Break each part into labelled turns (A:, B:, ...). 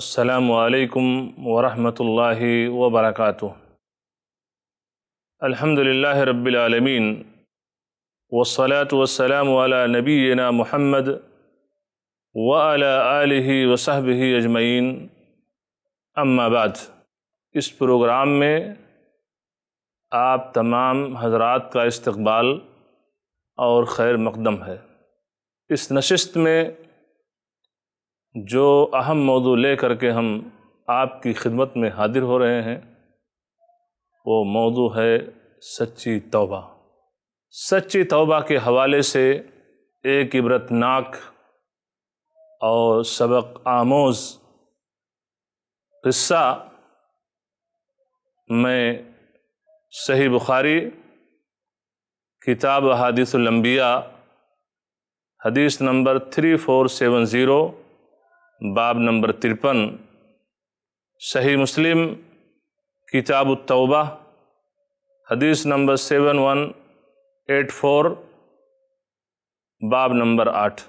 A: असलकम वरहमल वबरक अल्हम्दुलिल्लाह रब्बिलमीन वसलात वसलाम वाला नबीना महमद वाला आलि वसहबी अजमैन अम्माबाद इस प्रोग्राम में आप तमाम हजरात का इस्तबाल और खैर मकदम है इस नशस्त में जो अहम मौजू ले करके हम आपकी खिदमत में हाजिर हो रहे हैं वो मौजू है सच्ची तौबा सच्ची तौबा के हवाले से एक इबरतनाक और सबक आमोज हिस्सा मैं सही बुखारी किताब हदीसम्बिया हदीस number three four seven zero बाब नंबर तिरपन सही मुस्लिम किताब तौबा हदीस number seven one eight four बाब नंबर आठ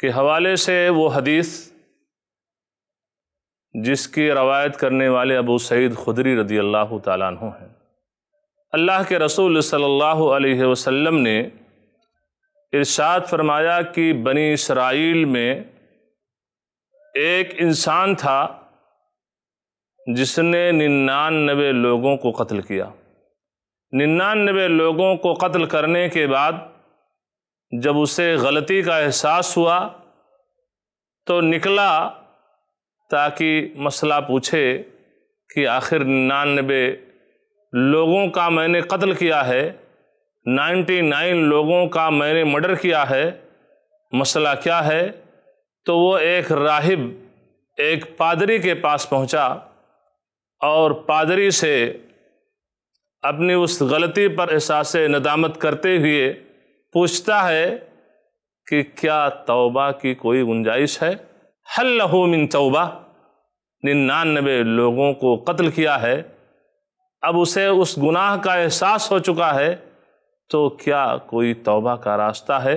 A: के हवाले से वो हदीस जिसकी रवायत करने वाले अबू सईद खुदरी रदी अल्लाह तु हैं अल्लाह के रसूल सल्लल्लाहु अलैहि वसल्लम ने इरशाद फरमाया कि बनी इसराइल में एक इंसान था जिसने निन्यानबे लोगों को कत्ल किया निन्यानबे लोगों को कत्ल करने के बाद जब उसे गलती का एहसास हुआ तो निकला ताकि मसला पूछे कि आखिर निन्यानवे लोगों का मैंने कत्ल किया है नाइन्टी नाइन लोगों का मैंने मर्डर किया है मसला क्या है तो वो एक राहिब एक पादरी के पास पहुंचा और पादरी से अपनी उस गलती पर एहसास नदामत करते हुए पूछता है कि क्या तौबा की कोई गुंजाइश है हल मिन तौबा निन्यानबे लोगों को कत्ल किया है अब उसे उस गुनाह का एहसास हो चुका है तो क्या कोई तौबा का रास्ता है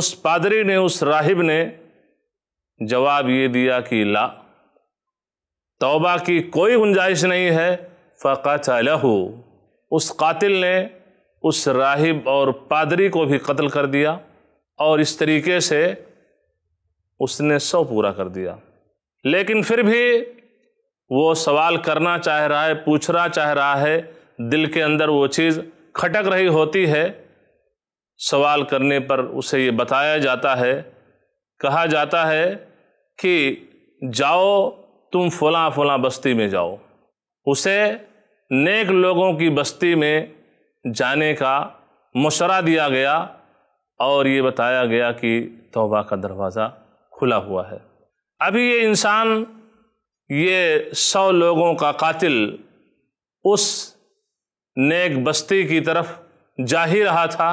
A: उस पादरी ने उस राहिब ने जवाब ये दिया कि ला तौबा की कोई गुंजाइश नहीं है फ़कत लहू उस कातिल ने उस राहिब और पादरी को भी कत्ल कर दिया और इस तरीके से उसने सौ पूरा कर दिया लेकिन फिर भी वो सवाल करना चाह रहा है पूछना चाह रहा है दिल के अंदर वो चीज़ खटक रही होती है सवाल करने पर उसे ये बताया जाता है कहा जाता है कि जाओ तुम फला फला बस्ती में जाओ उसे नेक लोगों की बस्ती में जाने का मशरा दिया गया और ये बताया गया कि तौबा का दरवाज़ा खुला हुआ है अभी ये इंसान ये सौ लोगों का कातिल उस नेक बस्ती की तरफ जा ही रहा था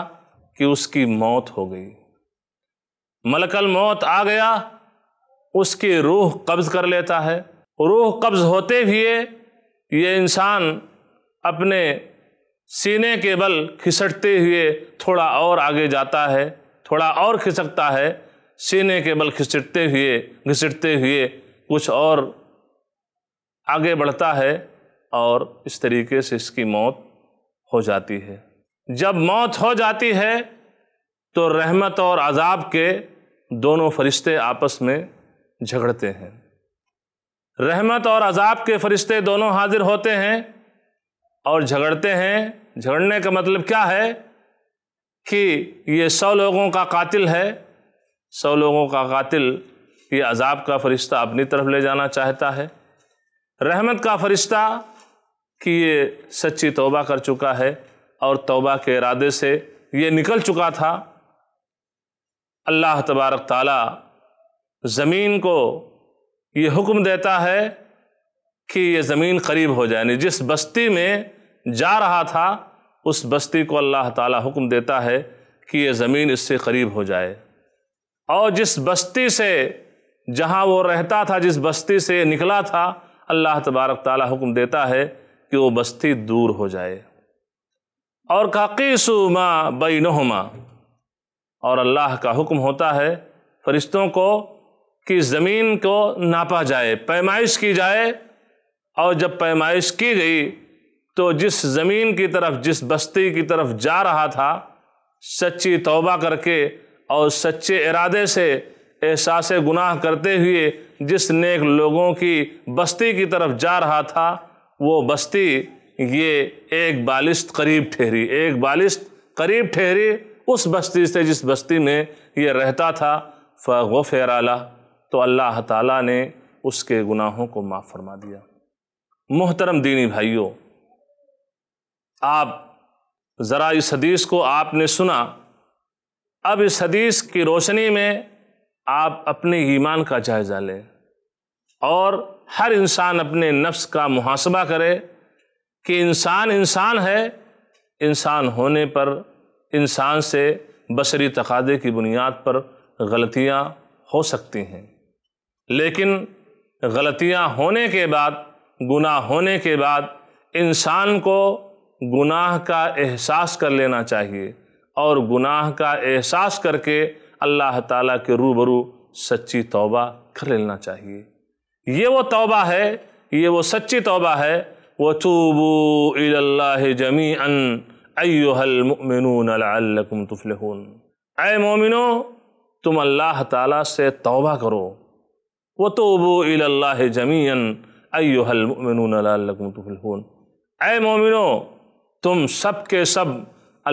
A: कि उसकी मौत हो गई मलकल मौत आ गया उसकी रूह कब्ज़ कर लेता है रूह कब्ज़ होते हुए ये इंसान अपने सीने के बल खिसटते हुए थोड़ा और आगे जाता है थोड़ा और खिसकता है सीने के बल खिसटते हुए घिसटते हुए कुछ और आगे बढ़ता है और इस तरीके से इसकी मौत हो जाती है जब मौत हो जाती है तो रहमत और अजाब के दोनों फरिश्ते आपस में झगड़ते हैं रहमत और अजाब के फरिश्ते दोनों हाजिर होते हैं और झगड़ते हैं झगड़ने का मतलब क्या है कि ये सौ लोगों का कातिल है सौ लोगों का कातिल ये अजाब का फरिश्ता अपनी तरफ ले जाना चाहता है रहमत का फरिश्ता कि ये सच्ची तौबा कर चुका है और तौबा के इरादे से ये निकल चुका था अल्लाह तबारक ताला ज़मीन को ये हुक्म देता है कि ये ज़मीन करीब हो जाए जिस बस्ती में जा रहा था उस बस्ती को अल्लाह ताला हुक्म देता है कि ये ज़मीन इससे करीब हो जाए और जिस बस्ती से जहाँ वो रहता था जिस बस्ती से निकला था अल्लाह तबारक ताला हुक्म देता है कि वो बस्ती दूर हो जाए और काकीसु माँ बैनहुमा और अल्लाह का हुक्म होता है फरिश्तों को कि ज़मीन को नापा जाए पैमाइश की जाए और जब पैमाइश की गई तो जिस ज़मीन की तरफ जिस बस्ती की तरफ जा रहा था सच्ची तौबा करके और सच्चे इरादे से एहसास गुनाह करते हुए जिस नेक लोगों की बस्ती की तरफ जा रहा था वो बस्ती ये एक बालिश्त करीब ठहरी एक बालिश्त करीब ठहरी उस बस्ती से जिस बस्ती में ये रहता था फ़र आला तो अल्लाह ताला ने उसके गुनाहों को माफ़ फरमा दिया मोहतरम दीनी भाइयों आप ज़रा इस हदीस को आपने सुना अब इस हदीस की रोशनी में आप अपने ईमान का जायज़ा लें और हर इंसान अपने नफ्स का मुहासबा करे कि इंसान इंसान है इंसान होने पर इंसान से बशरी तकादे की बुनियाद पर गलतियाँ हो सकती हैं लेकिन गलतियाँ होने के बाद गुनाह होने के बाद इंसान को गुनाह का एहसास कर लेना चाहिए और गुनाह का एहसास करके अल्लाह ताला के रूबरू सच्ची तौबा कर लेना चाहिए ये वो तौबा है ये वो सच्ची तौबा है वतूबू जमी जमीअन अयोहलमिन तुफलहून अय मोमिनो तुम अल्लाह ताला से तौबा करो व तोबो इल्ला जमीन अयोहलमिन तुफलहून अय मोमिनो तुम सब के सब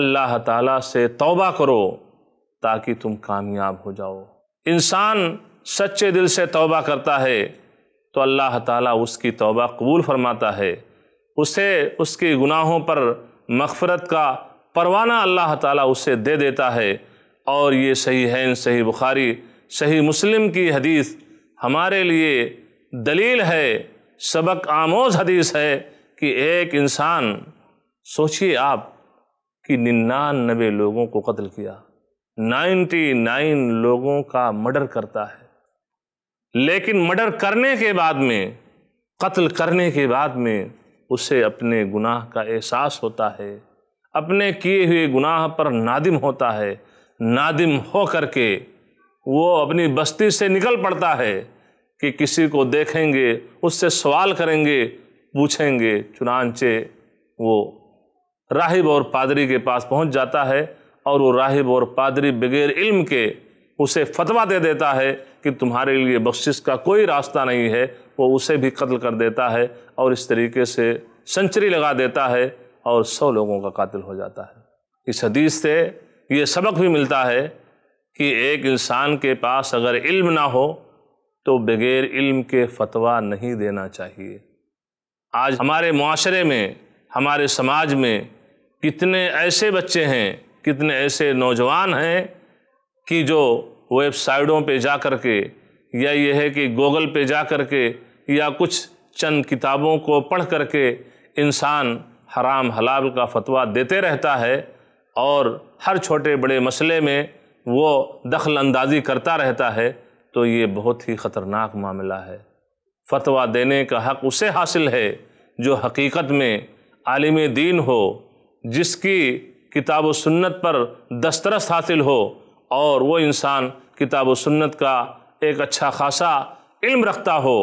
A: अल्लाह ताला से तौबा करो ताकि तुम कामयाब हो जाओ इंसान सच्चे दिल से तौबा करता है तो अल्लाह ताला उसकी तौबा कबूल फरमाता है उसे उसके गुनाहों पर मफ़रत का परवाना अल्लाह ताला उसे दे देता है और ये सही हैन सही बुखारी सही मुस्लिम की हदीस हमारे लिए दलील है सबक आमोज हदीस है कि एक इंसान सोचिए आप कि निन्यानबे लोगों को कत्ल किया नाइन्टी नाइन लोगों का मर्डर करता है लेकिन मर्डर करने के बाद में कत्ल करने के बाद में उसे अपने गुनाह का एहसास होता है अपने किए हुए गुनाह पर नादिम होता है नादिम हो कर के वो अपनी बस्ती से निकल पड़ता है कि किसी को देखेंगे उससे सवाल करेंगे पूछेंगे चुनानचे वो राहिब और पादरी के पास पहुंच जाता है और वो राहिब और पादरी बगैर इल्म के उसे फतवा दे देता है कि तुम्हारे लिए बख्शिश का कोई रास्ता नहीं है वो उसे भी कत्ल कर देता है और इस तरीके से सेंचुरी लगा देता है और सौ लोगों का कातिल हो जाता है इस हदीस से ये सबक भी मिलता है कि एक इंसान के पास अगर इल्म ना हो तो बग़ैर इल्म के फतवा नहीं देना चाहिए आज हमारे माशरे में हमारे समाज में कितने ऐसे बच्चे हैं कितने ऐसे नौजवान हैं कि जो वेबसाइटों पे जा कर के या ये है कि गूगल पे जा कर के या कुछ चंद किताबों को पढ़ कर के इंसान हराम हलाल का फतवा देते रहता है और हर छोटे बड़े मसले में वो दखल अंदाजी करता रहता है तो ये बहुत ही ख़तरनाक मामला है फतवा देने का हक़ उसे हासिल है जो हकीकत में आलिम दीन हो जिसकी किताब सुन्नत पर दस्तरस हासिल हो और वो इंसान किताब व सुन्नत का एक अच्छा खासा इल्म रखता हो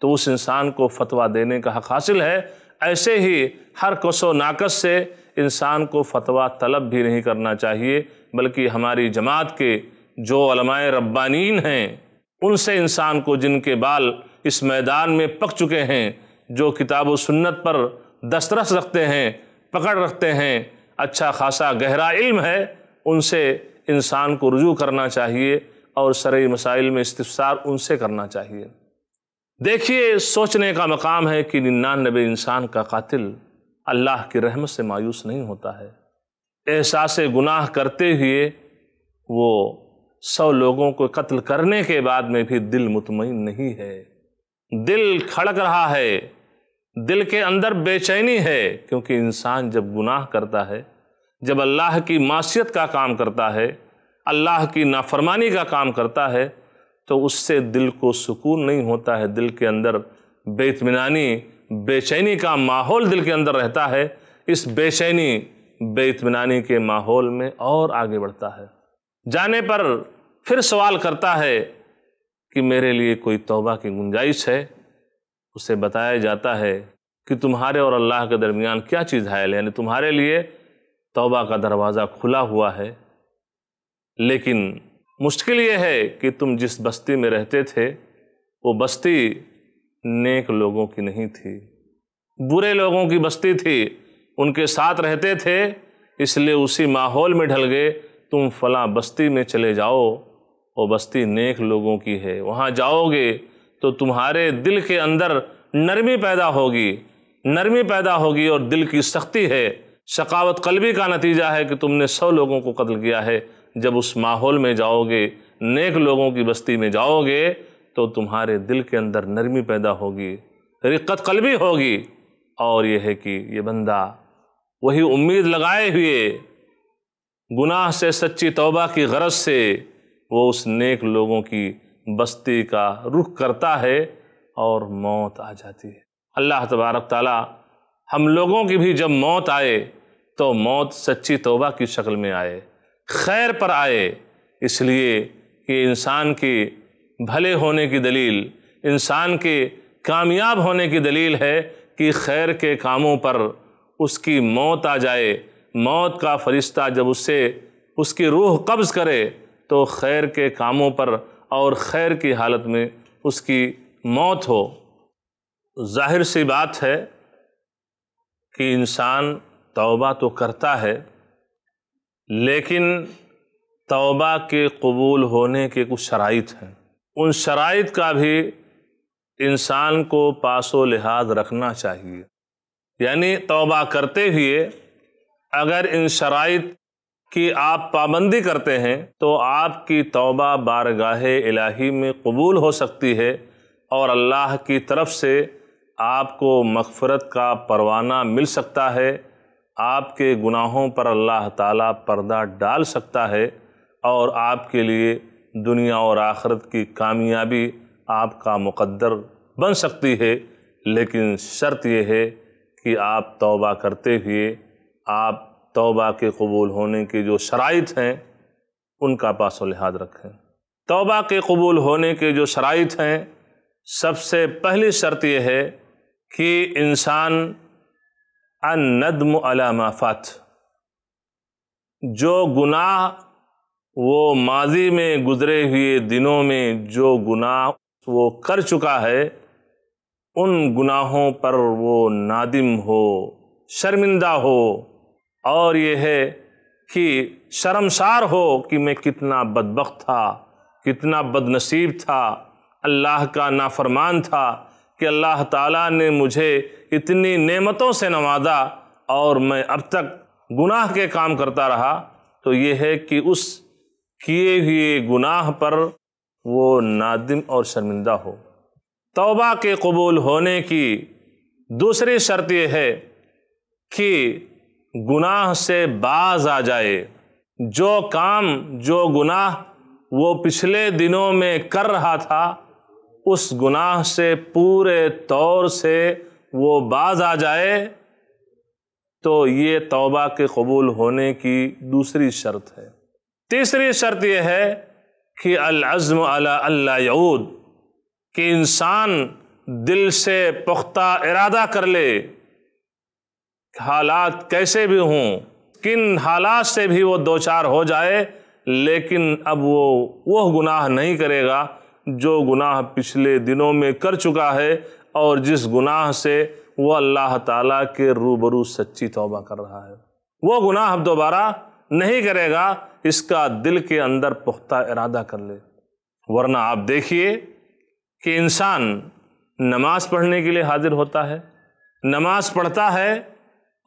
A: तो उस इंसान को फतवा देने का हक हासिल है ऐसे ही हर कसो नाकस से इंसान को फतवा तलब भी नहीं करना चाहिए बल्कि हमारी जमात के जो अलमाए रब्बानीन हैं उनसे इंसान को जिनके बाल इस मैदान में पक चुके हैं जो किताब व सुन्नत पर दस्तरस रखते हैं पकड़ रखते हैं अच्छा खासा गहरा इल्म है उनसे इंसान को रुजू करना चाहिए और शरय मसाइल में इस्तार उनसे करना चाहिए देखिए सोचने का मकाम है कि निन्यानबे इंसान का कातिल अल्लाह की रहमत से मायूस नहीं होता है एहसास गुनाह करते हुए वो सौ लोगों को कत्ल करने के बाद में भी दिल मुतमिन नहीं है दिल खड़क रहा है दिल के अंदर बेचैनी है क्योंकि इंसान जब गुनाह करता है जब अल्लाह की मासीत का काम करता है अल्लाह की नाफरमानी का काम करता है तो उससे दिल को सुकून नहीं होता है दिल के अंदर बेतमिनानी बेचैनी का माहौल दिल के अंदर रहता है इस बेचैनी बेतमिनानी के माहौल में और आगे बढ़ता है जाने पर फिर सवाल करता है कि मेरे लिए कोई तौबा की गुंजाइश है उसे बताया जाता है कि तुम्हारे और अल्लाह के दरमियान क्या चीज़ हायल है यानी तुम्हारे लिए तौबा का दरवाज़ा खुला हुआ है लेकिन मुश्किल ये है कि तुम जिस बस्ती में रहते थे वो बस्ती नेक लोगों की नहीं थी बुरे लोगों की बस्ती थी उनके साथ रहते थे इसलिए उसी माहौल में ढल गए तुम फला बस्ती में चले जाओ वो बस्ती नेक लोगों की है वहाँ जाओगे तो तुम्हारे दिल के अंदर नरमी पैदा होगी नरमी पैदा होगी और दिल की सख्ती है शकावत कलबी का नतीजा है कि तुमने सौ लोगों को कत्ल किया है जब उस माहौल में जाओगे नेक लोगों की बस्ती में जाओगे तो तुम्हारे दिल के अंदर नरमी पैदा होगी रिक्कत कलबी होगी और यह है कि ये बंदा वही उम्मीद लगाए हुए गुनाह से सच्ची तौबा की गरज से वो उस नेक लोगों की बस्ती का रुख करता है और मौत आ जाती है अल्लाह तबारक ताला हम लोगों की भी जब मौत आए तो मौत सच्ची तोबा की शक्ल में आए खैर पर आए इसलिए कि इंसान के भले होने की दलील इंसान के कामयाब होने की दलील है कि खैर के कामों पर उसकी मौत आ जाए मौत का फरिश्ता जब उससे उसकी रूह कब्ज़ करे तो खैर के कामों पर और खैर की हालत में उसकी मौत हो जाहिर सी बात है कि इंसान तौबा तो करता है लेकिन तौबा के कबूल होने के कुछ शराइत हैं उन शराइत का भी इंसान को पासो लिहाज रखना चाहिए यानी तौबा करते हुए अगर इन शराइत की आप पाबंदी करते हैं तो आपकी तौबा बारगाह इलाही में कबूल हो सकती है और अल्लाह की तरफ से आपको मगफरत का परवाना मिल सकता है आपके गुनाहों पर अल्लाह ताला पर्दा डाल सकता है और आपके लिए दुनिया और आखरत की कामयाबी आपका मुकद्दर बन सकती है लेकिन शर्त यह है कि आप तौबा करते हुए आप तौबा के कबूल होने की जो शराइत हैं उनका पास लिहाज रखें तौबा के कबूल होने के जो शराइत हैं सबसे पहली शर्त यह है कि इंसान नदम अलामाफात जो गुनाह वो माजी में गुजरे हुए दिनों में जो गुनाह वो कर चुका है उन गुनाहों पर वो नादिम हो शर्मिंदा हो और ये है कि शर्मसार हो कि मैं कितना बदबक था कितना बदनसीब था अल्लाह का नाफरमान था कि अल्लाह ताला ने मुझे इतनी नेमतों से नवाजा और मैं अब तक गुनाह के काम करता रहा तो ये है कि उस किए हुए गुनाह पर वो नादिम और शर्मिंदा हो तौबा के कबूल होने की दूसरी शर्त यह है कि गुनाह से बाज आ जाए जो काम जो गुनाह वो पिछले दिनों में कर रहा था उस गुनाह से पूरे तौर से वो बाज आ जाए तो ये तौबा के कबूल होने की दूसरी शर्त है तीसरी शर्त यह है कि अलज़म अलाऊद कि इंसान दिल से पुख्ता इरादा कर ले हालात कैसे भी हों किन हालात से भी वो दो चार हो जाए लेकिन अब वो वह गुनाह नहीं करेगा जो गुनाह पिछले दिनों में कर चुका है और जिस गुनाह से वह अल्लाह ताला के रूबरू सच्ची तौबा कर रहा है वो गुनाह अब दोबारा नहीं करेगा इसका दिल के अंदर पुख्ता इरादा कर ले वरना आप देखिए कि इंसान नमाज़ पढ़ने के लिए हाजिर होता है नमाज पढ़ता है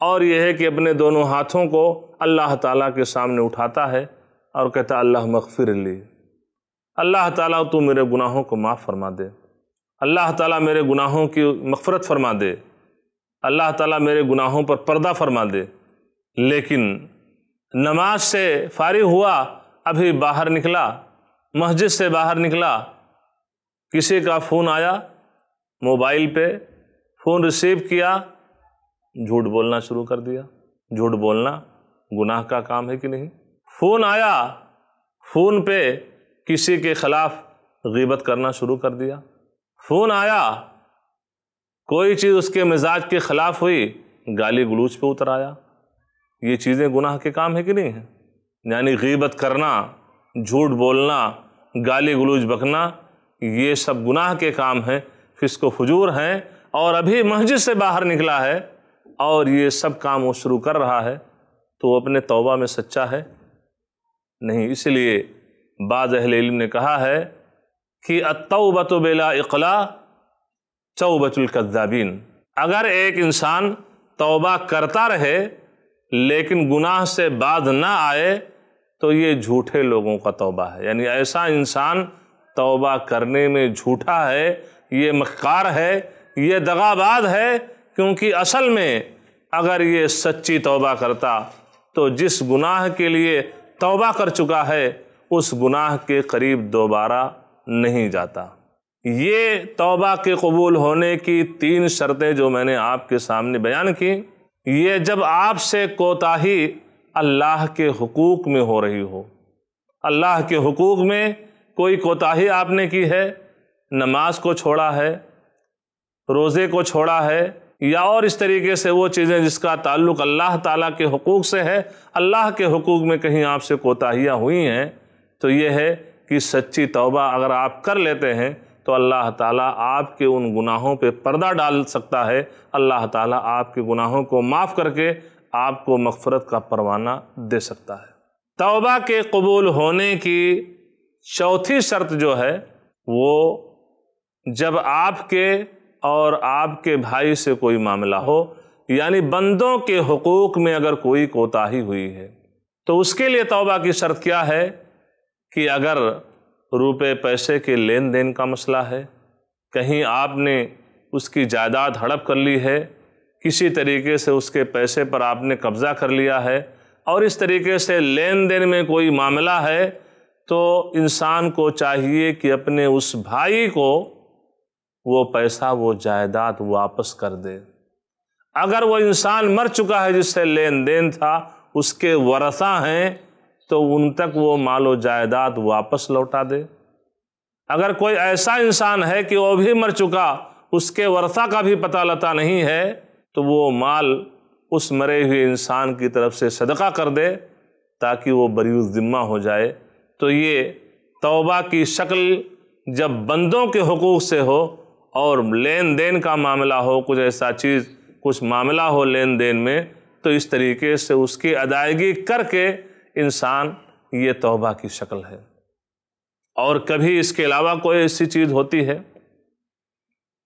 A: और यह है कि अपने दोनों हाथों को अल्लाह ताला के सामने उठाता है और कहता अल्लाह मगफिर ली अल्लाह ताला तू मेरे गुनाहों को माफ़ फरमा दे अल्लाह ताला मेरे गुनाहों की मफ़रत फरमा दे अल्लाह ताला मेरे गुनाहों पर पर्दा फरमा दे लेकिन नमाज से फारि हुआ अभी बाहर निकला मस्जिद से बाहर निकला किसी का फ़ोन आया मोबाइल पे फ़ोन रिसीव किया झूठ बोलना शुरू कर दिया झूठ बोलना गुनाह का काम है कि नहीं फ़ोन आया फ़ोन पे किसी के खिलाफ गीबत करना शुरू कर दिया फ़ोन आया कोई चीज़ उसके मिजाज के ख़िलाफ़ हुई गाली गलूच पे उतर आया ये चीज़ें गुनाह के काम है कि नहीं है यानी गीबत करना झूठ बोलना गाली गलूज बकना ये सब गुनाह के काम हैं फिसको फजूर हैं और अभी मस्जिद से बाहर निकला है और ये सब काम वो शुरू कर रहा है तो अपने तौबा में सच्चा है नहीं इसलिए बाज़ अहल ने कहा है कि अतौबत बिला इकला चौबतुल्कद्दाबीन अगर एक इंसान तौबा करता रहे लेकिन गुनाह से बाद ना आए तो ये झूठे लोगों का तौबा है यानी ऐसा इंसान तौबा करने में झूठा है ये मक्कार है ये दगाबाद है क्योंकि असल में अगर ये सच्ची तौबा करता तो जिस गुनाह के लिए तौबा कर चुका है उस गुनाह के करीब दोबारा नहीं जाता ये तौबा के कबूल होने की तीन शर्तें जो मैंने आपके सामने बयान की ये जब आपसे कोताही अल्लाह के हकूक़ में हो रही हो अल्लाह के हकूक़ में कोई कोताही आपने की है नमाज को छोड़ा है रोज़े को छोड़ा है या और इस तरीके से वो चीज़ें जिसका ताल्लुक़ अल्लाह ताला के हकूक़ से है अल्लाह के हकूक़ में कहीं आपसे कोताहियाँ हुई हैं तो ये है कि सच्ची तौबा अगर आप कर लेते हैं तो अल्लाह ताला आपके उन गुनाहों पे पर्दा डाल सकता है अल्लाह ताला आपके गुनाहों को माफ़ करके आपको मगफरत का परवाना दे सकता है तौबा के कबूल होने की चौथी शर्त जो है वो जब आपके और आपके भाई से कोई मामला हो यानी बंदों के हकूक़ में अगर कोई कोताही हुई है तो उसके लिए तौबा की शर्त क्या है कि अगर रुपए पैसे के लेन देन का मसला है कहीं आपने उसकी जायदाद हड़प कर ली है किसी तरीके से उसके पैसे पर आपने कब्ज़ा कर लिया है और इस तरीके से लेन देन में कोई मामला है तो इंसान को चाहिए कि अपने उस भाई को वो पैसा वो जायदाद वापस कर दे अगर वो इंसान मर चुका है जिससे लेन देन था उसके वरसा हैं तो उन तक वो माल व जायदाद वापस लौटा दे अगर कोई ऐसा इंसान है कि वो भी मर चुका उसके वर्षा का भी पता लता नहीं है तो वो माल उस मरे हुए इंसान की तरफ से सदका कर दे ताकि वो बरीजिम्मा हो जाए तो ये तौबा की शक्ल जब बंदों के हकूक़ से हो और लेन देन का मामला हो कुछ ऐसा चीज़ कुछ मामला हो लेन देन में तो इस तरीके से उसकी अदायगी करके इंसान ये तोबा की शक्ल है और कभी इसके अलावा कोई ऐसी चीज़ होती है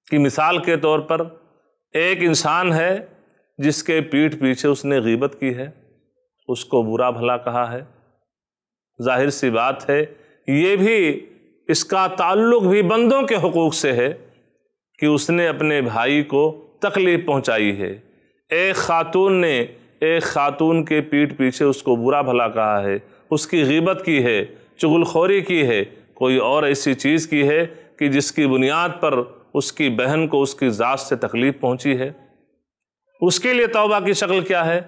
A: कि मिसाल के तौर पर एक इंसान है जिसके पीठ पीछे उसने गीबत की है उसको बुरा भला कहा है जाहिर सी बात है ये भी इसका ताल्लुक भी बंदों के हकूक़ से है कि उसने अपने भाई को तकलीफ़ पहुंचाई है एक ख़ातून ने एक खातून के पीठ पीछे उसको बुरा भला कहा है उसकी गिबत की है चुगलखोरी की है कोई और ऐसी चीज़ की है कि जिसकी बुनियाद पर उसकी बहन को उसकी ज़ात से तकलीफ़ पहुंची है उसके लिए तौबा की शक्ल क्या है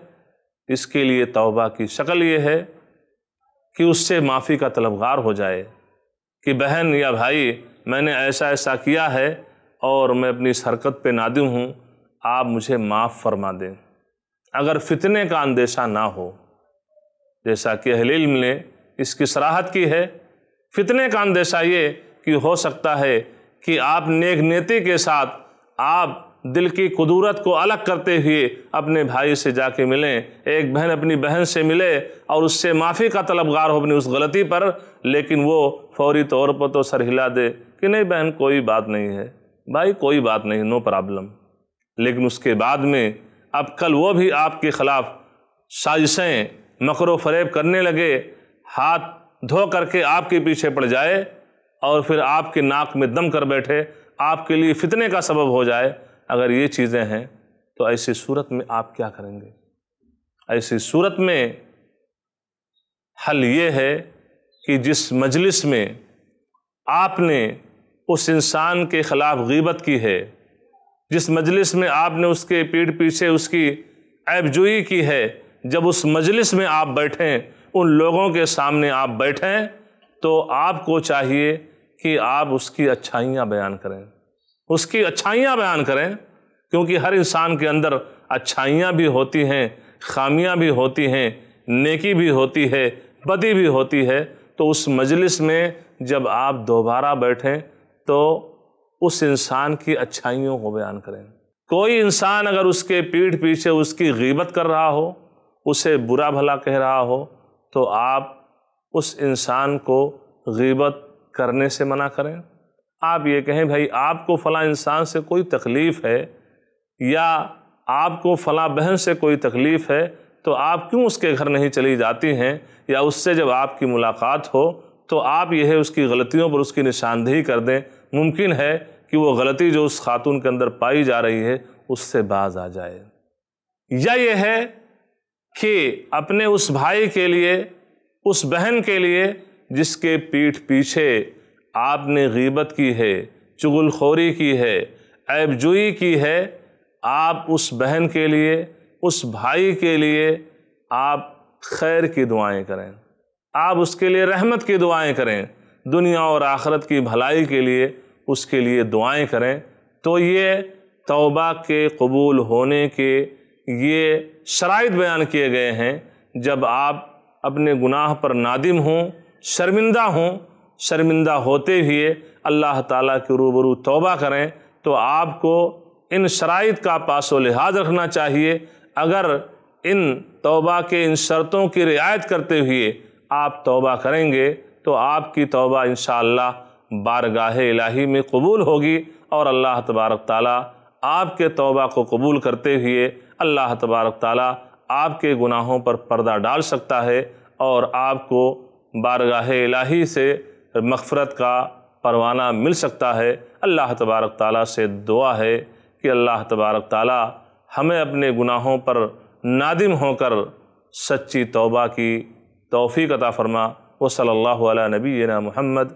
A: इसके लिए तौबा की शक्ल ये है कि उससे माफ़ी का तलबगार हो जाए कि बहन या भाई मैंने ऐसा ऐसा किया है और मैं अपनी इस हरकत पे नादिम हूँ आप मुझे माफ़ फरमा दें अगर फितने का अंदेशा ना हो जैसा कि अहलिल ने इसकी सराहत की है फितने का अंदेशा ये कि हो सकता है कि आप नेक नेति के साथ आप दिल की कुदूरत को अलग करते हुए अपने भाई से जाके मिलें एक बहन अपनी बहन से मिले और उससे माफ़ी का तलबगार हो अपनी उस गलती पर लेकिन वो फौरी तौर पर तो सर हिला दे कि नहीं बहन कोई बात नहीं है भाई कोई बात नहीं नो प्रॉब्लम लेकिन उसके बाद में अब कल वो भी आपके ख़िलाफ़ साजिशें मकर फरेब करने लगे हाथ धो करके आपके पीछे पड़ जाए और फिर आपके नाक में दम कर बैठे आपके लिए फितने का सबब हो जाए अगर ये चीज़ें हैं तो ऐसी सूरत में आप क्या करेंगे ऐसी सूरत में हल ये है कि जिस मजलिस में आपने उस इंसान के ख़िलाफ़ गीबत की है जिस मजलिस में आपने उसके पीठ पीछे उसकी ऐबजुई की है जब उस मजलिस में आप बैठें उन लोगों के सामने आप बैठें तो आपको चाहिए कि आप उसकी अच्छाइयाँ बयान करें उसकी अच्छाइयाँ बयान करें क्योंकि हर इंसान के अंदर अच्छाइयाँ भी होती हैं खामियाँ भी होती हैं नेकी भी होती है बदी भी होती है तो उस मजलिस में जब आप दोबारा बैठें तो उस इंसान की अच्छाइयों को बयान करें कोई इंसान अगर उसके पीठ पीछे उसकी गीबत कर रहा हो उसे बुरा भला कह रहा हो तो आप उस इंसान को गीबत करने से मना करें आप ये कहें भाई आपको फ़लाँ इंसान से कोई तकलीफ़ है या आपको फ़लाँ बहन से कोई तकलीफ़ है तो आप क्यों उसके घर नहीं चली जाती हैं या उससे जब आपकी मुलाकात हो तो आप यह उसकी गलतियों पर उसकी निशानदेही कर दें मुमकिन है कि वो गलती जो उस खातून के अंदर पाई जा रही है उससे बाज आ जाए या ये है कि अपने उस भाई के लिए उस बहन के लिए जिसके पीठ पीछे आपने गीबत की है चुगलखोरी की है ऐबजुई की है आप उस बहन के लिए उस भाई के लिए आप खैर की दुआएं करें आप उसके लिए रहमत की दुआएं करें दुनिया और आखरत की भलाई के लिए उसके लिए दुआएं करें तो ये तौबा के कबूल होने के ये शराइ बयान किए गए हैं जब आप अपने गुनाह पर नादिम हों शर्मिंदा हों शर्मिंदा होते हुए अल्लाह ताला के रूबरू तौबा करें तो आपको इन शराइ का पासो लिहाज रखना चाहिए अगर इन तौबा के इन शर्तों की रियायत करते हुए आप तौबा करेंगे तो आपकी तौबा इन बारगाह इलाही में कबूल होगी और अल्लाह तबारक ताली आपके तौबा को कबूल करते हुए अल्लाह तबारक ताली आपके गुनाहों पर पर्दा डाल सकता है और आपको बारगाह इलाही से मगफ़रत का परवाना मिल सकता है अल्लाह तबारक ताली से दुआ है कि अल्लाह तबारक ताली हमें अपने गुनाहों पर नादिम होकर सच्ची तौबा की तोफ़ी कता फ़रमा व सल्ला नबीना महमद